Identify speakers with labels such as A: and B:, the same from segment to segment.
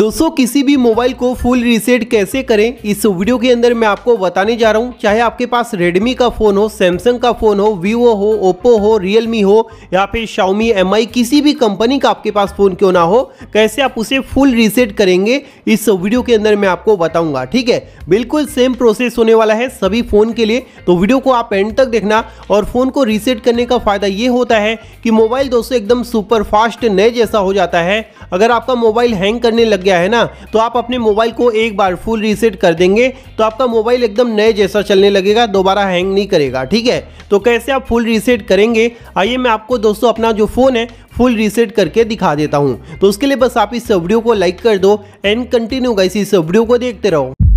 A: दोस्तों किसी भी मोबाइल को फुल रीसेट कैसे करें इस वीडियो के अंदर मैं आपको बताने जा रहा हूं चाहे आपके पास रेडमी का फ़ोन हो सैमसंग का फ़ोन हो वीवो हो ओप्पो हो रियलमी हो या फिर शाउमी एम किसी भी कंपनी का आपके पास फ़ोन क्यों ना हो कैसे आप उसे फुल रीसेट करेंगे इस वीडियो के अंदर मैं आपको बताऊंगा ठीक है बिल्कुल सेम प्रोसेस होने वाला है सभी फ़ोन के लिए तो वीडियो को आप एंड तक देखना और फ़ोन को रीसेट करने का फ़ायदा ये होता है कि मोबाइल दोस्तों एकदम सुपर फास्ट नए जैसा हो जाता है अगर आपका मोबाइल हैंग करने लग गया गया है ना तो आप अपने मोबाइल को एक बार फुल रीसेट कर देंगे तो आपका मोबाइल एकदम नए जैसा चलने लगेगा दोबारा हैंग नहीं करेगा ठीक है तो कैसे आप फुल रीसेट करेंगे आइए मैं आपको दोस्तों अपना जो फ़ोन है फुल रीसेट करके दिखा देता हूँ तो उसके लिए बस आप इस वीडियो को लाइक कर दो एंड कंटिन्यू गाइस इस वीडियो को देखते रहो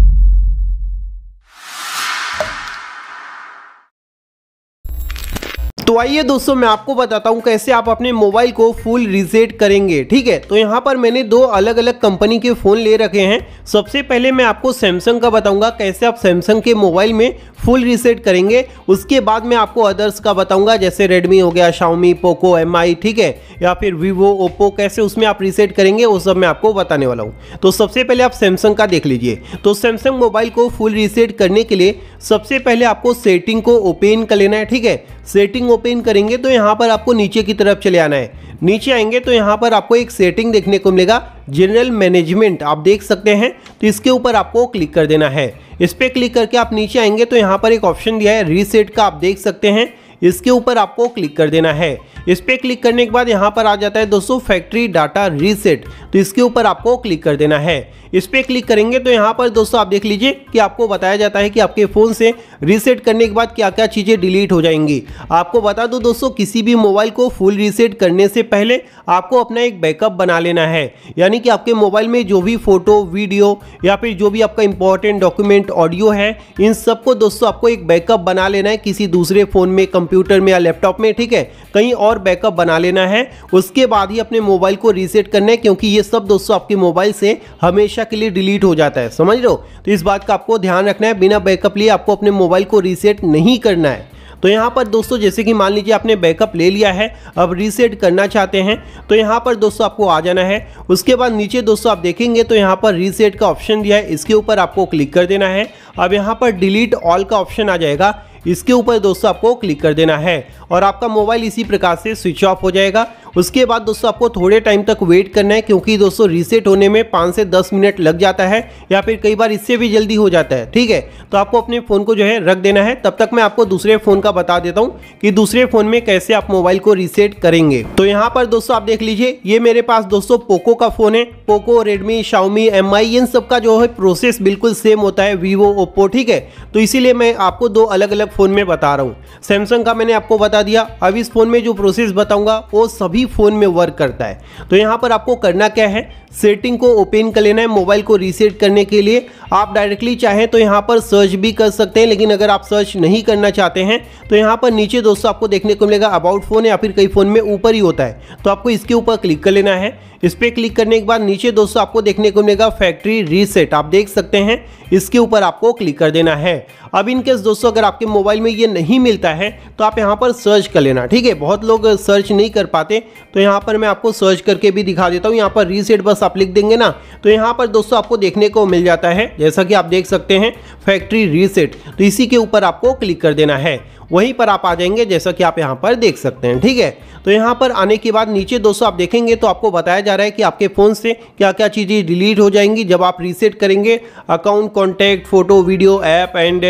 A: तो आइए दोस्तों मैं आपको बताता हूँ कैसे आप अपने मोबाइल को फुल रीसेट करेंगे ठीक है तो यहाँ पर मैंने दो अलग अलग कंपनी के फ़ोन ले रखे हैं सबसे पहले मैं आपको सैमसंग का बताऊँगा कैसे आप सैमसंग के मोबाइल में फुल रीसेट करेंगे उसके बाद मैं आपको अदर्स का बताऊँगा जैसे रेडमी हो गया शाओमी पोको एम ठीक है या फिर वीवो ओप्पो कैसे उसमें आप रीसेट करेंगे वो सब मैं आपको बताने वाला हूँ तो सबसे पहले आप सैमसंग का देख लीजिए तो सैमसंग मोबाइल को फुल रीसेट करने के लिए सबसे पहले आपको सेटिंग को ओपन कर लेना है ठीक है सेटिंग ओपन करेंगे तो यहाँ पर आपको नीचे की तरफ चले आना है नीचे आएंगे तो यहाँ पर आपको एक सेटिंग देखने को मिलेगा जनरल मैनेजमेंट आप देख सकते हैं तो इसके ऊपर आपको क्लिक कर देना है इस पर क्लिक करके आप नीचे आएंगे तो यहाँ पर एक ऑप्शन दिया है रीसेट का आप देख सकते हैं इसके ऊपर आपको क्लिक कर देना है इस पर क्लिक करने के बाद यहाँ पर आ जाता है दोस्तों फैक्ट्री डाटा रीसेट तो इसके ऊपर आपको क्लिक कर देना है इस पर क्लिक करेंगे तो यहाँ पर दोस्तों आप देख लीजिए कि आपको बताया जाता है कि आपके फ़ोन से रीसेट करने के बाद क्या क्या चीज़ें डिलीट हो जाएंगी आपको बता दो दोस्तों किसी भी मोबाइल को फुल रीसेट करने से पहले आपको अपना एक बैकअप बना लेना है यानी कि आपके मोबाइल में जो भी फ़ोटो वीडियो या फिर जो भी आपका इंपॉर्टेंट डॉक्यूमेंट ऑडियो है इन सबको दोस्तों आपको एक बैकअप बना लेना है किसी दूसरे फ़ोन में कंप्यूटर में या लैपटॉप में ठीक है कहीं और और बैकअप बना लेना है उसके बाद ही अपने मोबाइल को रीसेट करना है क्योंकि ये सब दोस्तों आपके मोबाइल से हमेशा के लिए डिलीट हो जाता है समझ लो तो इस बात का आपको ध्यान रखना है बिना बैकअप लिए आपको अपने मोबाइल को रीसेट नहीं करना है तो यहाँ पर दोस्तों जैसे कि मान लीजिए आपने बैकअप ले लिया है अब रीसेट करना चाहते हैं तो यहाँ पर दोस्तों आपको आ जाना है उसके बाद नीचे दोस्तों आप देखेंगे तो यहाँ पर रीसेट का ऑप्शन दिया है इसके ऊपर आपको क्लिक कर देना है अब यहाँ पर डिलीट ऑल का ऑप्शन आ जाएगा इसके ऊपर दोस्तों आपको क्लिक कर देना है और आपका मोबाइल इसी प्रकार से स्विच ऑफ हो जाएगा उसके बाद दोस्तों आपको थोड़े टाइम तक वेट करना है क्योंकि दोस्तों रीसेट होने में पाँच से दस मिनट लग जाता है या फिर कई बार इससे भी जल्दी हो जाता है ठीक है तो आपको अपने फ़ोन को जो है रख देना है तब तक मैं आपको दूसरे फ़ोन का बता देता हूँ कि दूसरे फ़ोन में कैसे आप मोबाइल को रीसेट करेंगे तो यहाँ पर दोस्तों आप देख लीजिए ये मेरे पास दोस्तों पोको का फ़ोन है पोको रेडमी शाओमी एम इन सब का जो है प्रोसेस बिल्कुल सेम होता है वीवो ओप्पो ठीक है तो इसीलिए मैं आपको दो अलग अलग फ़ोन में बता रहा हूँ सैमसंग का मैंने आपको बता दिया अब इस फ़ोन में जो प्रोसेस बताऊँगा वो सभी ही फ़ोन में वर्क करता है तो यहां पर आपको करना क्या है सेटिंग को ओपन कर लेना है मोबाइल को रीसेट करने के लिए आप डायरेक्टली चाहें तो यहाँ पर सर्च भी कर सकते हैं लेकिन अगर आप सर्च नहीं करना चाहते हैं तो यहाँ पर नीचे दोस्तों आपको देखने को मिलेगा अबाउट फ़ोन या फिर कई फ़ोन में ऊपर ही होता है तो आपको इसके ऊपर क्लिक कर लेना है इस पर क्लिक करने के बाद नीचे दोस्तों आपको देखने को मिलेगा फैक्ट्री रीसेट आप देख सकते हैं इसके ऊपर आपको क्लिक कर देना है अब इनकेस दोस्तों अगर आपके मोबाइल में ये नहीं मिलता है तो आप यहाँ पर सर्च कर लेना ठीक है बहुत लोग सर्च नहीं कर पाते तो यहाँ पर मैं आपको सर्च करके भी दिखा देता हूँ यहाँ पर रीसेट बस आप लिख देंगे ना तो यहाँ पर दोस्तों आपको देखने को मिल जाता है जैसा कि आप देख सकते हैं फैक्ट्री रीसेट तो इसी के ऊपर आपको क्लिक कर देना है वहीं पर आप आ जाएंगे जैसा कि आप यहाँ पर देख सकते हैं ठीक है तो यहाँ पर आने के बाद नीचे दोस्तों आप देखेंगे तो आपको बताया जा रहा है कि आपके फ़ोन से क्या क्या चीज़ें डिलीट हो जाएंगी जब आप रीसेट करेंगे account contact photo video app and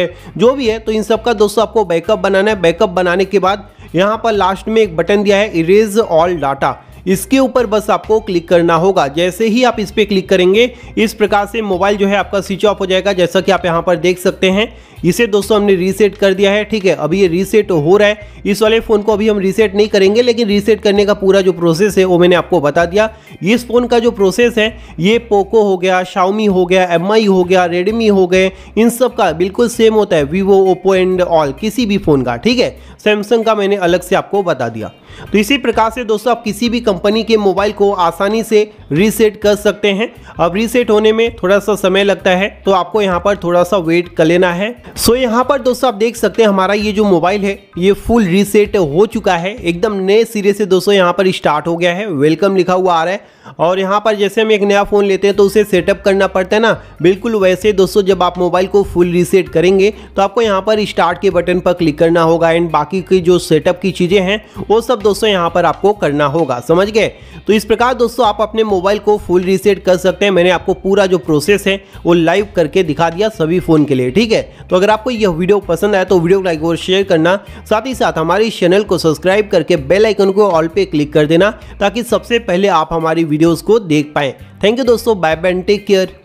A: जो भी है तो इन सब का दोस्तों आपको बैकअप बनाना है बैकअप बनाने के बाद यहाँ पर लास्ट में एक बटन दिया है इरेज ऑल डाटा इसके ऊपर बस आपको क्लिक करना होगा जैसे ही आप इस पर क्लिक करेंगे इस प्रकार से मोबाइल जो है आपका स्विच ऑफ हो जाएगा जैसा कि आप यहाँ पर देख सकते हैं इसे दोस्तों हमने रीसेट कर दिया है ठीक है अभी ये रीसेट हो रहा है इस वाले फ़ोन को अभी हम रीसेट नहीं करेंगे लेकिन रीसेट करने का पूरा जो प्रोसेस है वो मैंने आपको बता दिया इस फ़ोन का जो प्रोसेस है ये पोको हो गया शाओमी हो गया एम हो गया रेडमी हो गए इन सब का बिल्कुल सेम होता है वीवो ओप्पो एंड ऑल किसी भी फ़ोन का ठीक है सैमसंग का मैंने अलग से आपको बता दिया तो इसी प्रकार से दोस्तों आप किसी भी कंपनी के मोबाइल को आसानी से रीसेट कर सकते हैं अब रीसेट होने में थोड़ा सा समय लगता है तो आपको यहाँ पर थोड़ा सा वेट कर लेना है सो यहाँ पर दोस्तों आप देख सकते हैं हमारा ये जो मोबाइल है ये फुल रीसेट हो चुका है एकदम नए सिरे से दोस्तों यहाँ पर स्टार्ट हो गया है वेलकम लिखा हुआ आ रहा है और यहाँ पर जैसे हम एक नया फ़ोन लेते हैं तो उसे सेटअप करना पड़ता है ना बिल्कुल वैसे दोस्तों जब आप मोबाइल को फुल रीसेट करेंगे तो आपको यहाँ पर स्टार्ट के बटन पर क्लिक करना होगा एंड बाकी की जो सेटअप की चीज़ें हैं वो सब दोस्तों यहाँ पर आपको करना होगा समझ गए तो इस प्रकार दोस्तों आप अपने मोबाइल को फुल रीसेट कर सकते हैं मैंने आपको पूरा जो प्रोसेस है वो लाइव करके दिखा दिया सभी फ़ोन के लिए ठीक है तो अगर आपको यह वीडियो पसंद आया तो वीडियो को लाइक और शेयर करना साथ ही साथ हमारे चैनल को सब्सक्राइब करके बेल आइकन को ऑल पे क्लिक कर देना ताकि सबसे पहले आप हमारी वीडियोज़ को देख पाएँ थैंक यू दोस्तों बाय बाय टेक केयर